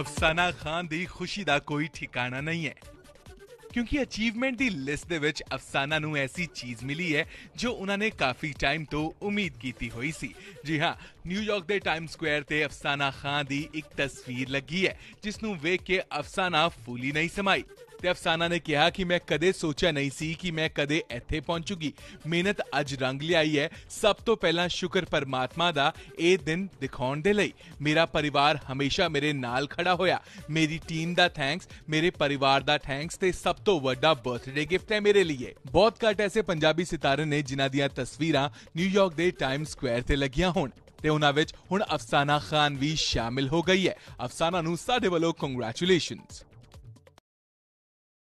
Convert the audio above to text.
ਅਫਸਾਨਾ ਖਾਨ ਦੀ ਖੁਸ਼ੀ ਦਾ ਕੋਈ ਠਿਕਾਣਾ ਨਹੀਂ ਹੈ ਕਿਉਂਕਿ ਅਚੀਵਮੈਂਟ ਦੀ ਲਿਸਟ ਦੇ ਵਿੱਚ ਅਫਸਾਨਾ ਨੂੰ ਐਸੀ ਚੀਜ਼ ਮਿਲੀ ਹੈ ਜੋ ਉਹਨਾਂ ਨੇ ਕਾਫੀ ਟਾਈਮ ਤੋਂ ਉਮੀਦ ਕੀਤੀ ਹੋਈ ਸੀ ਜੀ ਹਾਂ ਨਿਊਯਾਰਕ ਦੇ ਟਾਈਮ ਸਕੁਅਰ ਤੇ ਅਫਸਾਨਾ ਖਾਨ ਦੀ ਇੱਕ ਤਸਵੀਰ ਲੱਗੀ ਹੈ ਜਿਸ ਨੂੰ ਵੇਖ ਕੇ ਅਫਸਾਨਾ ਫੂਲੀ ਨਹੀਂ ਸਮਾਈ ਤੇ ਅਫਸਾਨਾ ਨੇ ਕਿਹਾ ਕਿ ਮੈਂ ਕਦੇ ਸੋਚਿਆ ਨਹੀਂ ਸੀ ਕਿ ਮੈਂ ਕਦੇ ਇੱਥੇ ਪਹੁੰਚੂਗੀ ਮਿਹਨਤ ਅੱਜ ਰੰਗ ਲਿਆਈ ਹੈ ਸਭ ਤੋਂ ਪਹਿਲਾਂ ਸ਼ੁਕਰ ਪਰਮਾਤਮਾ ਦਾ ਇਹ ਦਿਨ ਦਿਖਾਉਣ ਦੇ ਲਈ ਮੇਰਾ ਪਰਿਵਾਰ ਹਮੇਸ਼ਾ ਮੇਰੇ ਨਾਲ ਖੜਾ ਹੋਇਆ ਮੇਰੀ ਟੀਮ ਦਾ ਥੈਂਕਸ ਮੇਰੇ ਪਰਿਵਾਰ ਦਾ ਥੈਂਕਸ ਤੇ ਸਭ ਤੋਂ ਵੱਡਾ ਬਰਥਡੇ ਗਿਫਟ ਹੈ ਮੇਰੇ ਲਈ ਬਹੁਤ ਘੱਟ ਐਸੇ ਪੰਜਾਬੀ ਸਿਤਾਰੇ ਨੇ ਜਿਨ੍ਹਾਂ ਦੀਆਂ ਤਸਵੀਰਾਂ ਨਿਊਯਾਰਕ ਦੇ ਟਾਈਮ ਸਕੁਅਰ ਤੇ ਲੱਗੀਆਂ ਹੋਣ ਤੇ ਉਹਨਾਂ ਵਿੱਚ ਹੁਣ ਅਫਸਾਨਾ ਖਾਨ ਵੀ ਸ਼ਾਮਿਲ ਹੋ ਗਈ ਹੈ ਅਫਸਾਨਾ ਨੂੰ ਸਾਡੇ ਵੱਲੋਂ ਕੰਗ੍ਰੈਚੁਲੇਸ਼ਨਸ